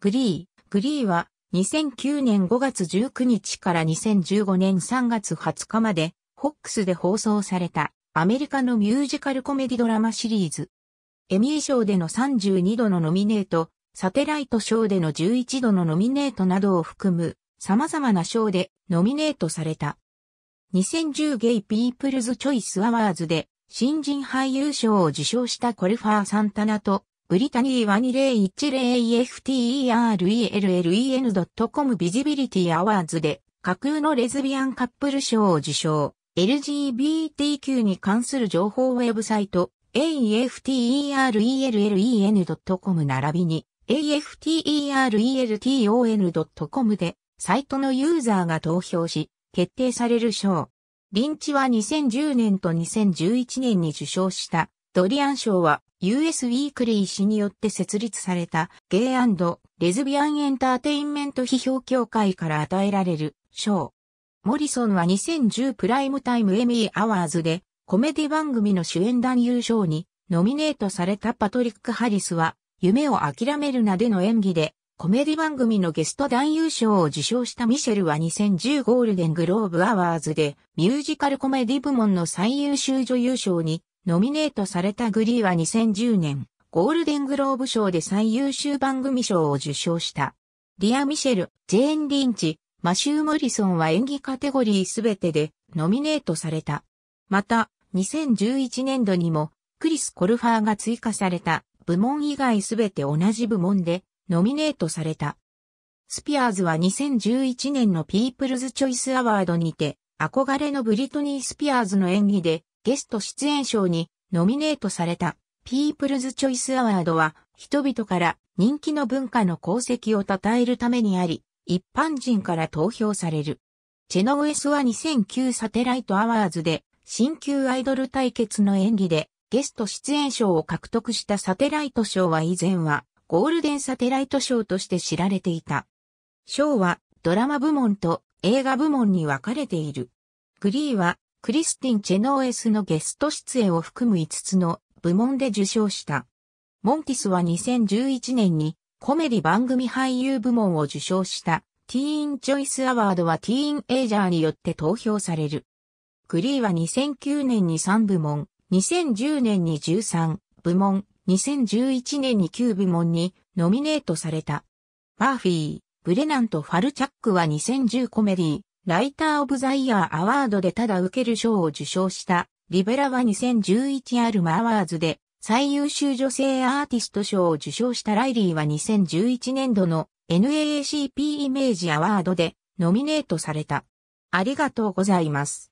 グリー、グリーは2009年5月19日から2015年3月20日まで、ホックスで放送されたアメリカのミュージカルコメディドラマシリーズ。エミー賞での32度のノミネート、サテライト賞での11度のノミネートなどを含む様々な賞でノミネートされた。2010ゲイピープルズチョイスアワーズで新人俳優賞を受賞したコルファー・サンタナとブリタニーは2 0 1 0 f t e r e l l e n c o m ビジビリティアワーズで架空のレズビアンカップル賞を受賞。LGBTQ に関する情報ウェブサイト afterellen.com 並びに afterelton.com でサイトのユーザーが投票し決定される賞。リンチは2010年と2011年に受賞したドリアン賞は US ウィークリー氏によって設立されたゲイレズビアンエンターテインメント批評協会から与えられる賞。モリソンは2010プライムタイムエミーアワーズでコメディ番組の主演男優賞にノミネートされたパトリック・ハリスは夢を諦めるなでの演技でコメディ番組のゲスト男優賞を受賞したミシェルは2010ゴールデングローブアワーズでミュージカルコメディ部門の最優秀女優賞にノミネートされたグリーは2010年、ゴールデングローブ賞で最優秀番組賞を受賞した。リア・ミシェル、ジェーン・リンチ、マシュー・モリソンは演技カテゴリーすべてでノミネートされた。また、2011年度にも、クリス・コルファーが追加された部門以外すべて同じ部門でノミネートされた。スピアーズは2011年のピープルズ・チョイス・アワードにて、憧れのブリトニー・スピアーズの演技でゲスト出演賞にノミネートされたピープルズ・チョイス・アワードは人々から人気の文化の功績を称えるためにあり、一般人から投票される。チェノウエスは2009サテライトアワーズで新旧アイドル対決の演技でゲスト出演賞を獲得したサテライト賞は以前はゴールデンサテライト賞として知られていた。賞はドラマ部門と映画部門に分かれている。グリーはクリスティン・チェノーエスのゲスト出演を含む5つの部門で受賞した。モンティスは2011年にコメディ番組俳優部門を受賞したティーン・チョイス・アワードはティーン・エイジャーによって投票される。グリーは2009年に3部門、2010年に13部門、2011年に9部門にノミネートされた。マーフィー、ブレナンとファルチャックは2010コメディライター・オブ・ザ・イヤー・アワードでただ受ける賞を受賞した、リベラは2011アルマ・アワーズで最優秀女性アーティスト賞を受賞したライリーは2011年度の NAACP イメージアワードでノミネートされた。ありがとうございます。